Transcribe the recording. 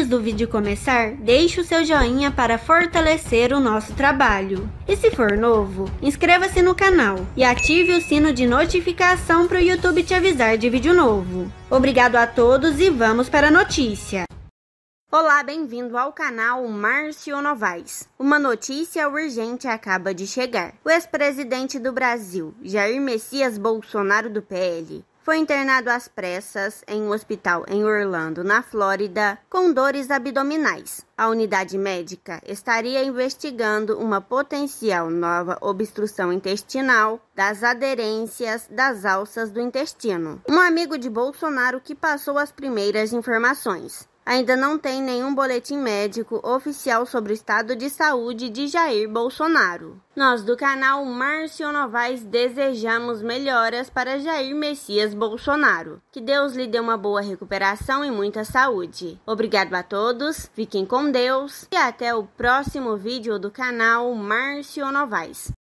Antes do vídeo começar, deixe o seu joinha para fortalecer o nosso trabalho. E se for novo, inscreva-se no canal e ative o sino de notificação para o YouTube te avisar de vídeo novo. Obrigado a todos e vamos para a notícia. Olá, bem-vindo ao canal Márcio Novaes. Uma notícia urgente acaba de chegar. O ex-presidente do Brasil, Jair Messias Bolsonaro do PL, foi internado às pressas em um hospital em Orlando, na Flórida, com dores abdominais. A unidade médica estaria investigando uma potencial nova obstrução intestinal das aderências das alças do intestino. Um amigo de Bolsonaro que passou as primeiras informações ainda não tem nenhum boletim médico oficial sobre o estado de saúde de Jair Bolsonaro. Nós do canal Márcio Novaes desejamos melhoras para Jair Messias Bolsonaro. Que Deus lhe dê uma boa recuperação e muita saúde. Obrigado a todos, fiquem com Deus e até o próximo vídeo do canal Márcio Novaes.